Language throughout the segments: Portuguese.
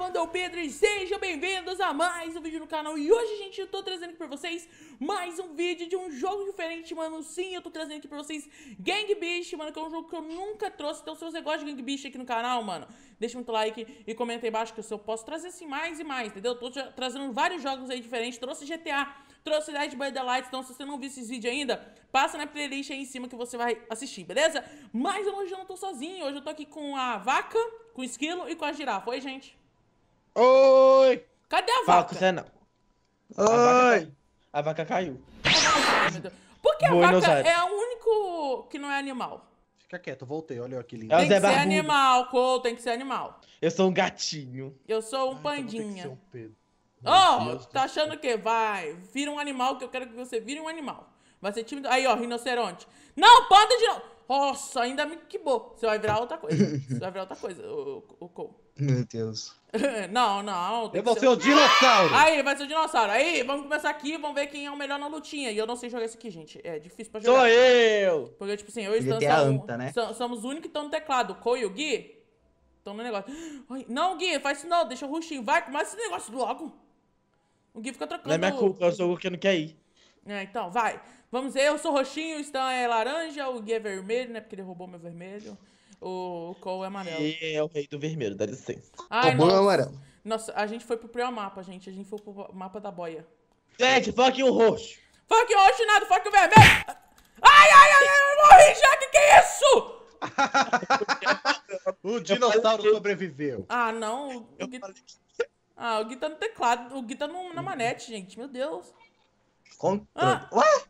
fã é Pedro e sejam bem-vindos a mais um vídeo no canal E hoje, gente, eu tô trazendo aqui pra vocês mais um vídeo de um jogo diferente, mano Sim, eu tô trazendo aqui pra vocês Gang Beast, mano, que é um jogo que eu nunca trouxe Então se você gosta de Gang Beast aqui no canal, mano, deixa muito like e comenta aí embaixo que eu posso trazer assim mais e mais, entendeu? Eu tô trazendo vários jogos aí diferentes, trouxe GTA, trouxe Dead by the Lights, então se você não viu esses vídeos ainda, passa na playlist aí em cima que você vai assistir, beleza? Mas hoje eu não tô sozinho, hoje eu tô aqui com a vaca, com o esquilo e com a girafa, oi gente? Oi! Cadê a Fala vaca? com você não. Oi! A vaca, caiu. Por que a Buenos vaca Aires. é o único que não é animal? Fica quieto, voltei. Olha aqui lindo. É tem que ser animal, Cole, tem que ser animal. Eu sou um gatinho. Eu sou um então pandinha. Pedro. oh, tá achando o quê? Vai, vira um animal que eu quero que você vire um animal. Vai ser tímido. Aí, ó, rinoceronte. Não, panda de novo. Nossa, ainda me bom. Você vai virar outra coisa. Você vai virar outra coisa, o, o, o Cole. Meu Deus. não, não. Eu vou ser o dinossauro. Aí, vai ser o dinossauro. Aí, vamos começar aqui, vamos ver quem é o melhor na lutinha. E eu não sei jogar isso aqui, gente. É difícil pra jogar. Sou eu! Porque, tipo assim, eu e Stan é somos, anta, né? somos os únicos que estão tá no teclado. O Cole e o Gui estão no negócio. Não, Gui, faz isso não. Deixa o ruxinho. Vai, começa esse negócio logo. O Gui fica trocando. Não é minha culpa, é eu sou o que não quer ir. É, então, vai. Vamos ver, eu sou roxinho, o Stan é laranja, o Gui é vermelho, né? Porque ele roubou meu vermelho. O Cole é amarelo. E é o rei do vermelho, dá licença. Ai, roubou é meu amarelo. Nossa, a gente foi pro pior mapa, gente. A gente foi pro mapa da boia. Gente, fuck o roxo. Fuck o roxo nada, fuck o vermelho. Ai, ai, ai, eu morri já, que que é isso? o dinossauro sobreviveu. Ah, não. O Gui... Ah, o Gui tá no teclado. O Gui tá no, na manete, gente. Meu Deus. Controle. Ah. Ué?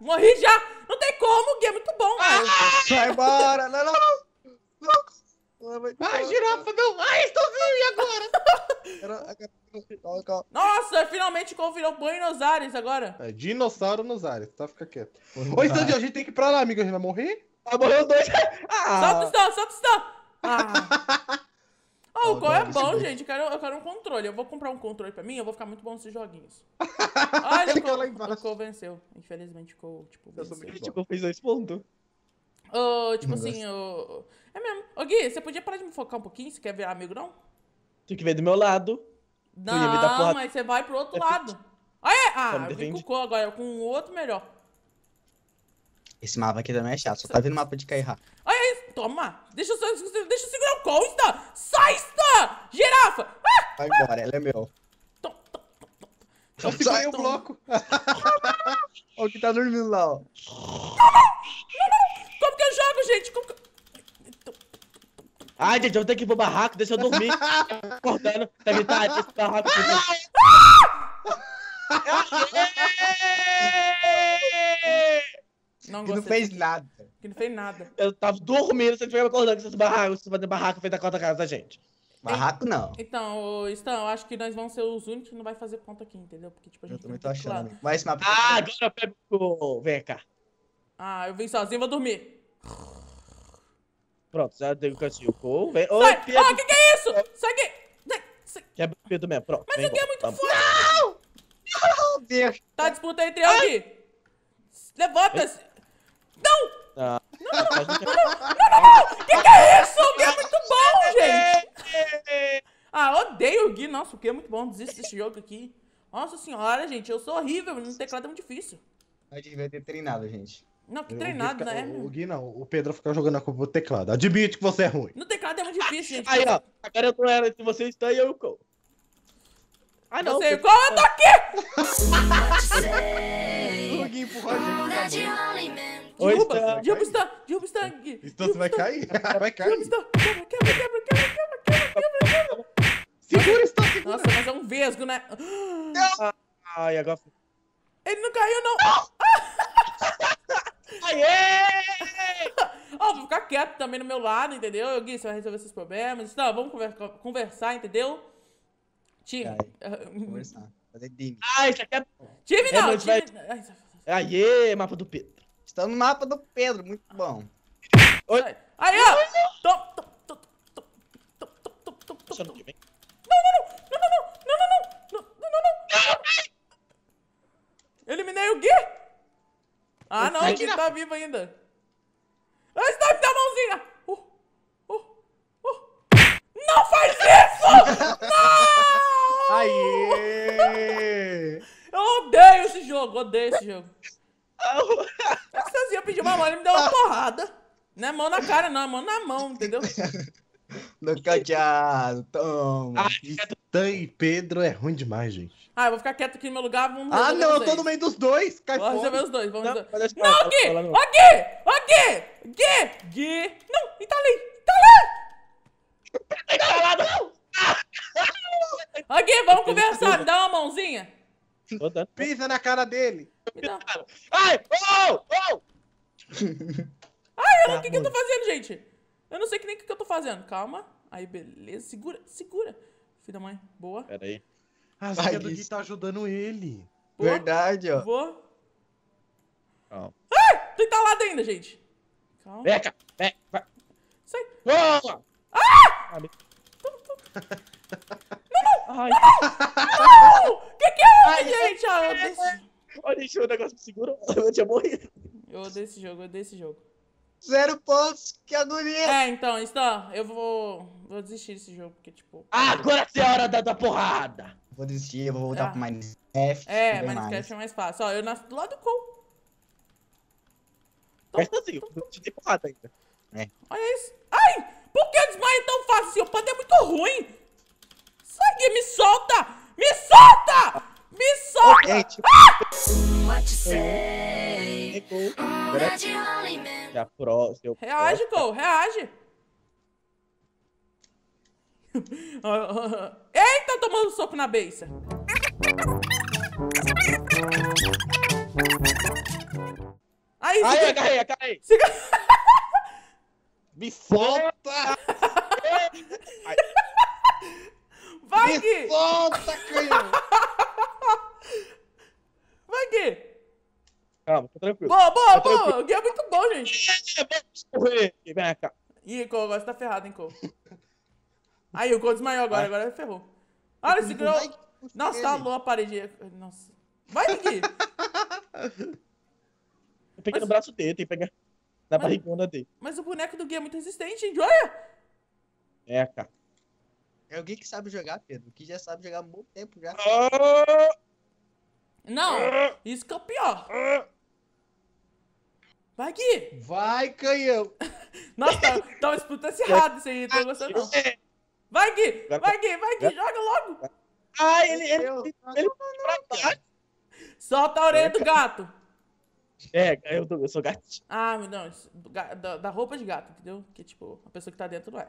Morri já! Não tem como, Gui, é muito bom, ah! velho. Sai embora! Não, não, não! não. Ai, girafa, não! Ai, estou vivo, e agora? Nossa, finalmente banho nos ares agora. É, dinossauro nos Ares, tá? Fica quieto. Ô, Sandy, a gente tem que ir pra lá, amiga, a gente vai morrer? Ah, morreu dois! Ah. Solta o Stan, solta o Stan! Ah. Oh, o qual é bom, gente. Eu quero, eu quero um controle. Eu vou comprar um controle pra mim, eu vou ficar muito bom nesses joguinhos. Olha, o Cole, o Cole venceu. Infelizmente, o Cole, tipo, venceu. Eu fez dois pontos. tipo não assim, é mesmo. Ô Gui, você podia parar de me focar um pouquinho? Você quer ver amigo, não? Tem que ver do meu lado. Não, mas você vai pro outro é lado. Que... Ah, Ah, eu vim com o Cole agora, com o outro melhor. Esse mapa aqui também é chato, só tá vendo mapa de Kairá toma. Deixa eu, deixa eu segurar o Consta. Sai, Stan! Girafa! Ah, Vai ah. embora, ela é meu. Tom, tom, Sai o bloco. Olha o que tá dormindo lá, ó. Como que eu jogo, gente? Como que... Ai, gente, eu vou ter que ir pro barraco, deixa eu dormir. acordando pra gritar, deixa o barraco. Ah! Não, não fez nada que não fez nada. Eu tava dormindo, você tiver acordando com esses barracos, fazendo barraco feito da conta da casa da gente. Barraco não. Então, então, eu acho que nós vamos ser os únicos que não vai fazer conta aqui, entendeu? Porque, tipo, a gente. Eu também tô achando. Vai Mas, Ah, agora eu pego. Vem cá. Ah, eu vim sozinho, vou dormir. Pronto, já deu o cantinho. Vem. Ô, Sai! Pedro. que que é isso? Sai aqui! Quebra é o mesmo, pronto. Mas aqui é muito Vamos. forte! Não! Meu Deus! Tá disputa entre eu aqui. Levanta-se! Não! Não, não, não, não, não, Que que é isso? O Gui é muito bom, gente! Ah, odeio o Gui. Nossa, o Gui é muito bom. Desisto desse jogo aqui. Nossa senhora, gente, eu sou horrível. No teclado é muito difícil. A gente devia ter treinado, gente. Não, que treinado, fica, né? O Gui não, o Pedro fica jogando a culpa do teclado. Admite que você é ruim. No teclado é muito difícil, gente. Aí, ó, agora eu tô era de você está e eu com. Ah, não. Você, qual eu tô aqui? o Gui empurrou a gente. Derruba, então, derruba o Stan, derruba o Stan. Então você vai cair. Então vai cair. Derruba o Stan. Quebra, quebra, quebra, quebra, quebra, quebra, quebra. Segura, Stan, segura. Nossa, mas é um vesgo, né? Não. Ah, ai, agora... Ele não caiu, não. não. Aê! Ó, vou ficar quieto também no meu lado, entendeu? Gui, você vai resolver seus problemas. Então vamos conversar, conversar entendeu? Time. Conversar. Fazer time. Ai, já quer... Time não, time... Vai... Aê, mapa do Pedro. Está no mapa do Pedro, muito bom. Oi. Aí, ó! Top, top, top, top, top, top, top, top, top. Não, não, não! Não, não, não! Não, não, não! Não, não, não! Eliminei o quê? Ah, não, ele tá vivo ainda. Ah, stop da mãozinha! Uh, uh, uh. Não faz isso! não! Aê! Eu odeio esse jogo, odeio esse jogo. Estazinha pediu uma mão, ele me deu uma porrada. Não é mão na cara, não, é mão na mão, entendeu? No cadeado, toma. É tan e Pedro é ruim demais, gente. Ah, eu vou ficar quieto aqui no meu lugar. Vamos ah, não, eu tô no meio dos dois. Cai vamos resolver os dois. Vamos não, dois. não, Gui! Ô, Gui! Ô, Gui! Gui! Gui! Não, ali! Itali! Calado, não! Ô, Gui, vamos conversar. Me dá uma mãozinha. Pisa na cara dele. Ai! Oh! Oh! Ai, eu não, tá o que, que eu tô fazendo, gente? Eu não sei que nem o que, que eu tô fazendo. Calma. Aí, beleza. Segura, segura. Filho da mãe, boa. Pera aí. A Zia do Gui tá ajudando ele. Boa. Verdade, ó. Vou. Calma. Ai! Tô entalado tá ainda, gente. Calma. Beca! Beca! vai. Sai. Boa! Ah! Tô, tô. não, não! Ai. Não, não! não! Que que é, Ai, gente? Ah, eu... Olha, isso o negócio me segura, eu tinha morrido. Eu odeio esse jogo, eu odeio esse jogo. Zero pontos, que é agonia! É, então, então, eu vou. Vou desistir desse jogo, porque, tipo. Ah, agora é a hora da, da porrada! Vou desistir, eu vou voltar ah. pro Minecraft. É, Minecraft mais. é mais fácil. Ó, eu nasci do lado do Cole. Tô, é assim, não te dei te porrada ainda. É. Olha é isso. Ai! Por que eu desmaio tão fácil? O poder é muito ruim! Sangue, me solta! Me solta! Me solta! Okay, tipo... ah! Já pro, seu reage, Cole, reage! Eita, tomando soco na beça! Aí, aí, agarrei, agarrei! Se... Me solta! Vai, Me Gui! solta, canhão! calma, tá tranquilo. Boa, boa, tá boa! O guia é muito bom, gente. É, vamos correr. Vem cá. Ih, Cole, agora você tá ferrado, hein, Cole. Aí, o Cole desmaiou agora, agora ferrou. Olha esse grão. Nossa, tá louco a parede. Nossa. Vai, Niki! Eu peguei mas... no braço dele, tem que pegar na mas... barrigona dele. Mas o boneco do Gui é muito resistente, hein? olha! É, cara. É alguém que sabe jogar, Pedro, que já sabe jogar há muito tempo já. Ah! Não, ah! isso que é o pior. Ah! Vai, aqui! Vai, canhão! Nossa, tá, tá uma disputa acirrada assim isso aí, tô tá gostando não. É. Vai, aqui! Vai, aqui, Vai, aqui, Joga logo! Ah, ele... ele, ele, ele... Solta a orelha do gato! É, eu, eu sou gato. Ah, não, isso, da, da, roupa de gato, entendeu? Que, tipo, a pessoa que tá dentro não é.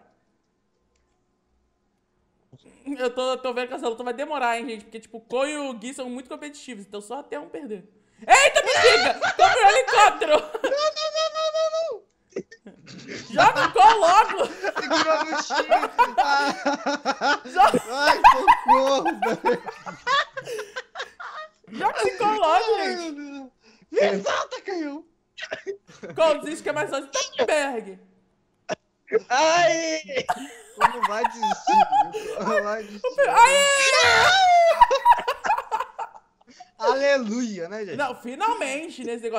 Eu tô, tô vendo que essa luta vai demorar, hein, gente? Porque, tipo, o Coi e o Gui são muito competitivos, então só até um perder. Eita, bexiga! Tô no helicóptero! Não, não, não, não, não! Joga o gol logo! Segura no chifre! Ah. Joga... Ai, socorro, velho! Joga o gol logo, Ai, gente! Me é. solta, canhão! Gol, desiste que é mais fácil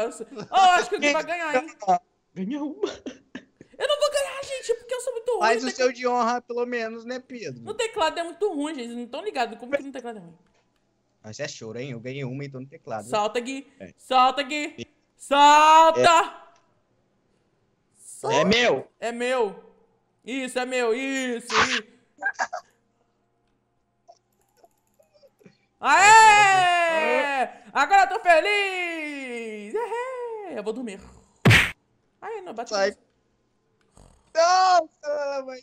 criança. Oh, acho que alguém vai ganhar, hein? Ganha uma. Eu não vou ganhar, gente, porque eu sou muito ruim. Mas o seu de honra, pelo menos, né, Pedro? No teclado é muito ruim, gente. Não estão ligados como que no teclado é ruim. Mas é choro, hein? Eu ganhei uma e então, tô no teclado. Solta, Gui. É. Solta, Gui. Solta! É. Solta. é meu! É meu! Isso, é meu! Isso! isso. Aê! Agora eu tô feliz! Eu vou dormir. Aê, não, bate. Vai. Nossa, mãe.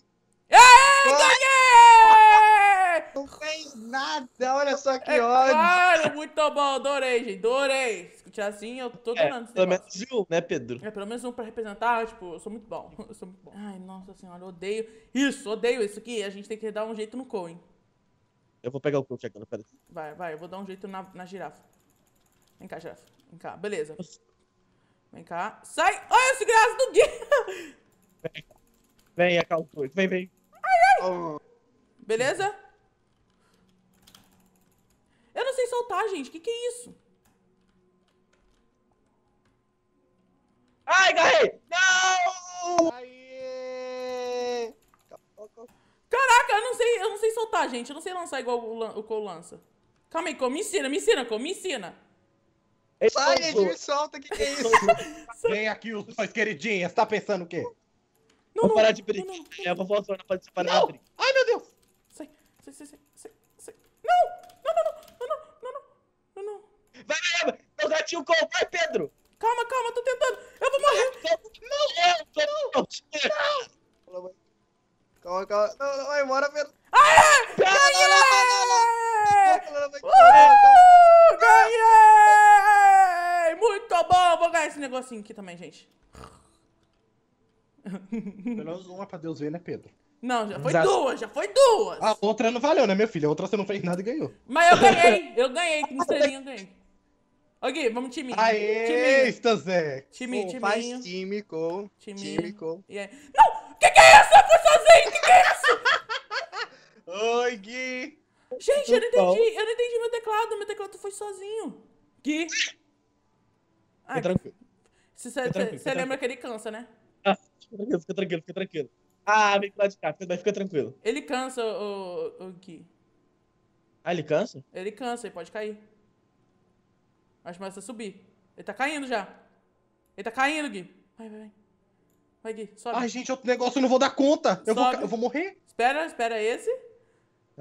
Aê, ganhei! Não fez nada, olha só que é, ódio. Claro, muito bom, adorei, gente, adorei. Se assim, eu tô ganhando. É, pelo menos um, né, Pedro? É, pelo menos um pra representar, tipo, eu sou muito bom, eu sou muito bom. Ai, nossa senhora, eu odeio isso, odeio isso aqui. A gente tem que dar um jeito no Coen. Eu vou pegar o crook agora, peraí. Vai, vai, eu vou dar um jeito na, na girafa. Vem cá, girafa. Vem cá, beleza. Vem cá. Sai! Olha esse graça do dia! Vem, vem, cá Vem, vem. Ai, ai! Oh. Beleza? Eu não sei soltar, gente. Que que é isso? Ai, garrei! Não! Ah, gente. Eu não sei lançar igual o, o Cole lança. Calma aí, Cole. Me ensina, me ensina, Cole. Me ensina. Sai, Ed, me solta. O que, que é isso? Vem aqui, os dois queridinhas. Tá pensando o quê? Não, vou não, parar de brincar. Não, não, não. É, eu vou voltar pra participar da briga. Ai, meu Deus. Sai, sai, sai, sai. sai. Não! Não, não, não, não, não, não, não, não. Vai, vai, vai. Meu gatinho Cole. Vai, Pedro. Calma, calma. Tô tentando. Eu vou morrer. Não, eu tô... Não, não. Calma, calma. Não, não, vai embora, Pedro. Aê! Ganhei! Ganhei! Muito bom! Vou ganhar esse negocinho aqui também, gente. Pelo menos uma pra Deus ver, né, Pedro? Não, já foi duas, já foi duas. A outra não valeu, né, minha filha A outra você não fez nada e ganhou. Mas eu ganhei, eu ganhei, com estrelinha eu ganhei. Ok, vamos time Aê, timinho. Stanzé. Timinho, time. Faz time com, time com. Yeah. Não, que que é isso? Eu fui sozinho, que que é isso? Oi, Gui! Gente, eu não entendi. Eu não entendi meu teclado. Meu teclado foi sozinho. Gui! Ah, tranquilo. Você lembra que ele cansa, né? Ah, fica tranquilo, fica tranquilo, fica tranquilo. Ah, vem lá de cá, fica, fica tranquilo. Ele cansa, o, o Gui. Ah, ele cansa? Ele cansa, ele pode cair. Acho mais a subir. Ele tá caindo já. Ele tá caindo, Gui. Vai, vai, vai. Vai, Gui, sobe. Ai, gente, outro negócio, eu não vou dar conta. Eu, vou, eu vou morrer. Espera, espera esse.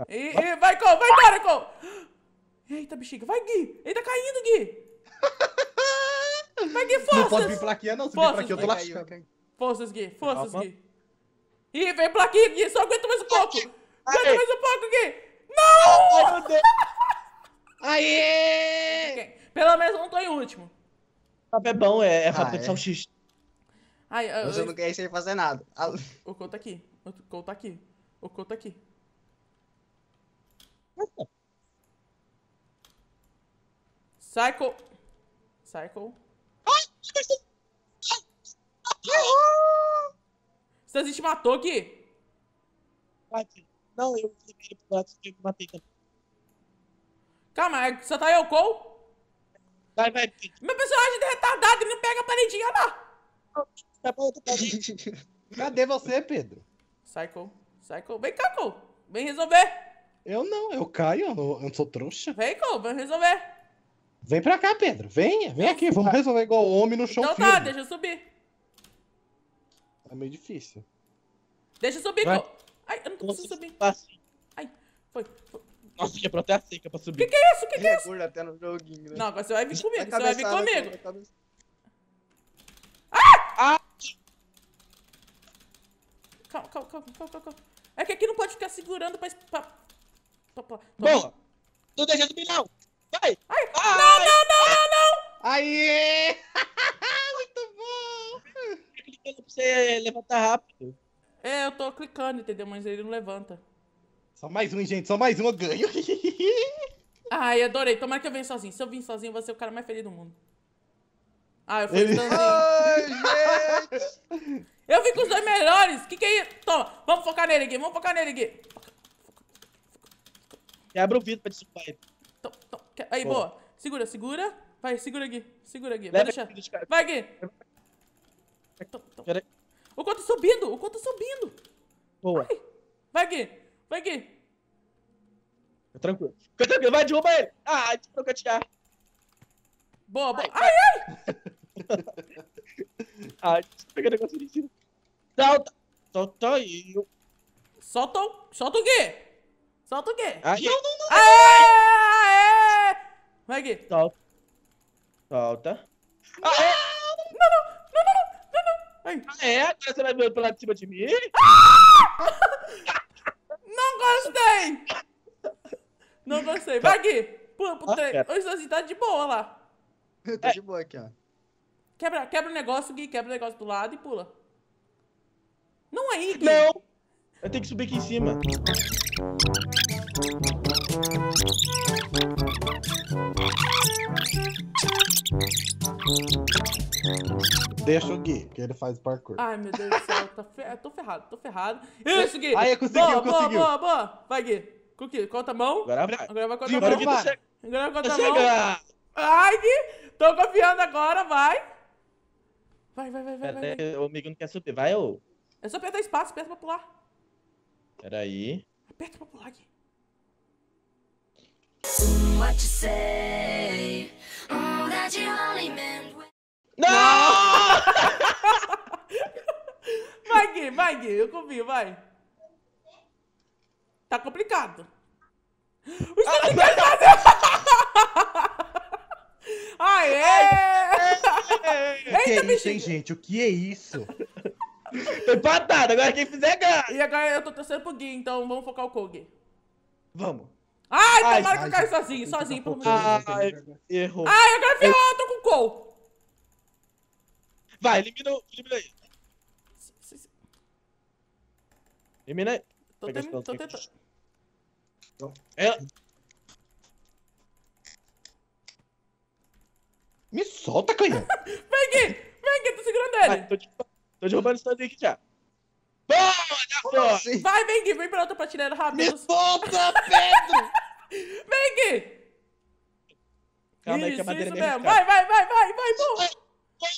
E, e, vai, Cole, vai embora, Cole! Eita, bexiga, vai, Gui! Ele tá caindo, Gui! Vai, Gui, forças! Não pode vir plaquinha, não, se forças, vir pra eu tô lascando. Forças, Gui, forças, Gui. Ih, vem plaquinha, Gui, só aguenta mais um pouco! Aguenta mais um pouco, Gui! Não! Meu Pelo menos eu não tô em último. Sabe, tá é bom, é, é fator ah, de salsicha. É? Ai, eu, eu, não quero sem fazer nada. O Cole tá aqui. O Cole tá aqui. O Cole tá aqui. Psycho. Psycho. Você te matou aqui? Não, eu primeiro matei também. Calma, você é, tá aí, Cole? Vai, vai, Meu personagem é retardado, ele não pega a paredinha lá. Tá tá cadê você, Pedro? Psycho. Psycho. Vem cá, Cole. Vem resolver. Eu não, eu caio, eu não, eu sou trouxa. Vem, Cole, vamos resolver. Vem pra cá, Pedro. Venha, vem aqui, vamos resolver igual homem no chão Então tá, deixa eu subir. É meio difícil. Deixa eu subir, Vai. Cole. Ai, eu não tô conseguindo subir. Tá assim. Ai, foi, foi. Nossa, quebrou até a seca pra subir. Que que é isso? Que que é isso? Segura até no joguinho, né? Não, agora você vai vir comigo, você vai vir comigo. Né? ah! ah! Calma, calma, calma, calma, calma. É que aqui não pode ficar segurando pra... pra... Pá, pá, Boa! Não deixa Vai! Ai. Ai. Não, não, não, não, não! Aê! Muito bom! Clicando pra você levantar rápido. É, eu tô clicando, entendeu? Mas ele não levanta. Só mais um, gente. Só mais um eu ganho. Ai, adorei. Tomara que eu venha sozinho. Se eu vim sozinho, eu vou ser o cara mais feliz do mundo. Ah, eu fui ele... Ai, gente! Eu vim com os dois melhores. Que que é isso? Toma, vamos focar nele Gui. Vamos focar nele Gui. Quebra o vidro pra desculpar ele. que... Aí, boa. boa. Segura, segura. Vai, segura aqui. Segura aqui. Vai deixar. Vai, aqui. Tom, O quanto tá subindo, o quanto tá subindo. Boa. Vai, aqui, Vai, aqui. Fica tranquilo. Fica tranquilo, vai, derruba ele. Ah, deixa catear. Boa, boa. Ai, ai. ai. ah, pegar o negócio de tiro. Solta. Solta aí. Solta o... Solta o Gui. Solta o quê? Aê. não não, não aê, aê! Vai aqui. Solta. Solta. Ah! Aê! Não, não, não, não, não, não. Ai. Aê, ah, é? agora você vai ver pelo lado de cima de mim? Ah! não gostei! Não gostei. Vai aqui. Pula pro ah, trem. É. Os tá de boa lá. Eu tô de boa aqui, ó. Quebra, quebra o negócio, Gui. Quebra o negócio do lado e pula. Não é aí, Gui. Não. Eu tenho que subir aqui em cima. Deixa o Gui, que ele faz parkour. Ai, meu Deus do céu, tô, fe... tô ferrado, tô ferrado. Isso, Gui! Aí, conseguiu, boa, conseguiu. Boa, boa, boa. Vai, Gui. Com o quê? Conta a mão. Agora vai. Agora vai conta a mão. Agora vai conta a mão. Ai, Gui! Tô confiando agora, vai. Vai, vai, vai, vai. Pera, vai, é, O amigo não quer subir, vai, ô. É só apertar espaço, aperta pra pular. Peraí. Aperta pra pular, Gui. Não! vai, Gui, vai, Gui, eu confio, vai. Tá complicado. Os ah, não. Aê! Eita, que é isso, hein, gente? O que é isso? Tô empatado, agora quem fizer é ganha. E agora eu tô torcendo pro Gui, então vamos focar o Kogi. Vamos. Ai, ai tomara que eu caia sozinho, sozinho, por amor de Ai, errou. Ai, agora é ferrou, eu tô com col. Vai, elimina, elimina aí. Elimina aí. Tô, tem, tô tentando. É. Me solta, canhão. vem aqui, vem aqui, tô segurando ele. Vai, tô, de, tô derrubando esse aqui já. Boa, já foi. Assim? Vai, vem aqui, vem pra outra patinela rápido. Me solta, Pedro. Vem aqui! Calma isso, aí que a isso mesmo. Vai, vai, vai, vai, vai, porra!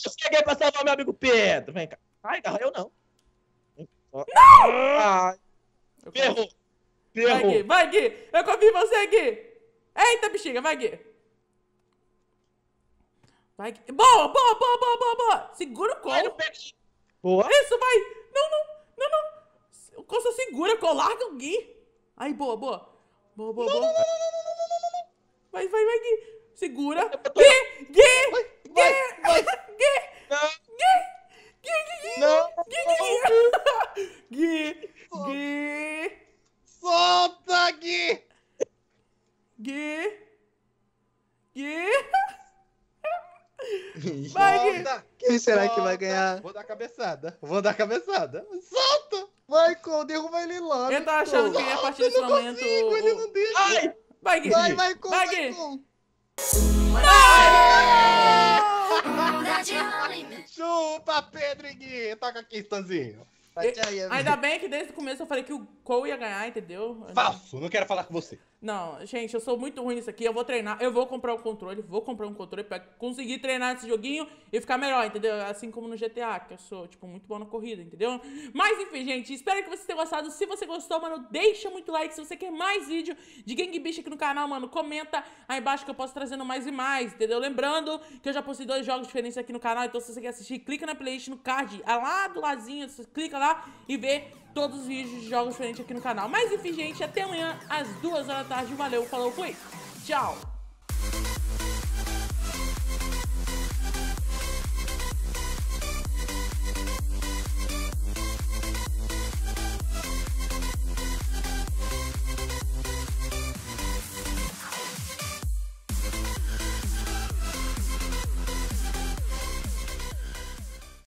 Eu cheguei pra salvar meu amigo Pedro. Vem cá. Ai, cara, eu não. Não! Ai. Ferrou. Ferrou. Vai, Gui, vai, Gui. Eu confio em você, Gui. Eita, bexiga, vai, Gui. Vai, Gui. Boa, boa, boa, boa, boa, boa. Segura o colo. Boa. Isso, vai. Não, não, não, não. O Costa segura o colo, larga o Gui. Aí, boa, boa. Boa, boa, boa. Vai, vai, vai, Gui. Segura. Gui, Gui, Gui, Gui, Gui, Gui, Gui, Gui, Gui, Gui, Gui. Solta, Gui. Gui. Gui. Vai, Gui. Quem será que vai ganhar? Vou dar cabeçada. Vou dar cabeçada. Solta. Vai, Cole, derruba ele lá. Eu tava achando que a partir desse momento. Consigo, ele não deixa. Vai, vai, Gui. Vai, vai, Cole. Vai, Gui. Chupa, Pedro e Gui. Toca aqui, Stanzinho. Tá aí, Ainda bem que desde o começo eu falei que o Cole ia ganhar, entendeu? Falso, não quero falar com você. Não, gente, eu sou muito ruim nisso aqui. Eu vou treinar, eu vou comprar um controle, vou comprar um controle pra conseguir treinar esse joguinho e ficar melhor, entendeu? Assim como no GTA, que eu sou, tipo, muito bom na corrida, entendeu? Mas enfim, gente, espero que vocês tenham gostado. Se você gostou, mano, deixa muito like. Se você quer mais vídeo de Gang Beast aqui no canal, mano, comenta aí embaixo que eu posso trazendo mais e mais, entendeu? Lembrando que eu já postei dois jogos diferentes aqui no canal, então se você quer assistir, clica na playlist no card lá do ladinho, clica lá e vê todos os vídeos de jogos diferentes aqui no canal. Mas enfim, gente, até amanhã às duas horas da tarde. Valeu, falou, fui! Tchau!